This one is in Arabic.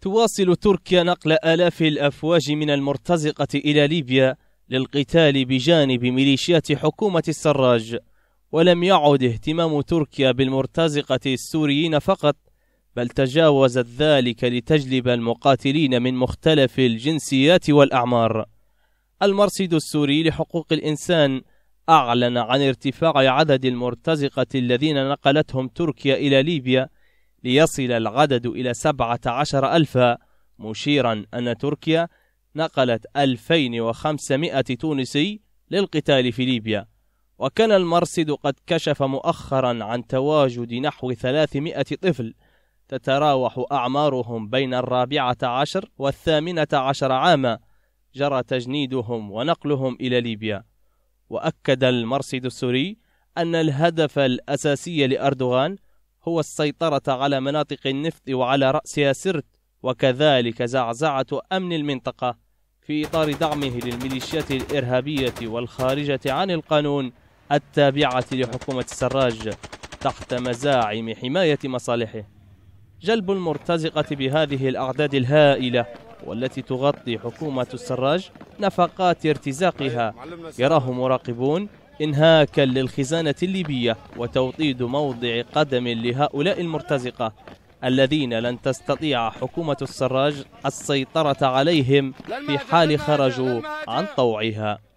تواصل تركيا نقل آلاف الأفواج من المرتزقة إلى ليبيا للقتال بجانب ميليشيات حكومة السراج ولم يعد اهتمام تركيا بالمرتزقة السوريين فقط بل تجاوزت ذلك لتجلب المقاتلين من مختلف الجنسيات والأعمار المرصد السوري لحقوق الإنسان أعلن عن ارتفاع عدد المرتزقة الذين نقلتهم تركيا إلى ليبيا ليصل العدد إلى عشر ألفا مشيرا أن تركيا نقلت 2500 تونسي للقتال في ليبيا وكان المرصد قد كشف مؤخرا عن تواجد نحو 300 طفل تتراوح أعمارهم بين الرابعة عشر والثامنة عشر عاما جرى تجنيدهم ونقلهم إلى ليبيا وأكد المرصد السوري أن الهدف الأساسي لأردوغان هو السيطرة على مناطق النفط وعلى رأسها سرت وكذلك زعزعة أمن المنطقة في إطار دعمه للميليشيات الإرهابية والخارجة عن القانون التابعة لحكومة السراج تحت مزاعم حماية مصالحه جلب المرتزقة بهذه الأعداد الهائلة والتي تغطي حكومة السراج نفقات ارتزاقها يراه مراقبون انهاكا للخزانة الليبية وتوطيد موضع قدم لهؤلاء المرتزقة الذين لن تستطيع حكومة السراج السيطرة عليهم في حال خرجوا عن طوعها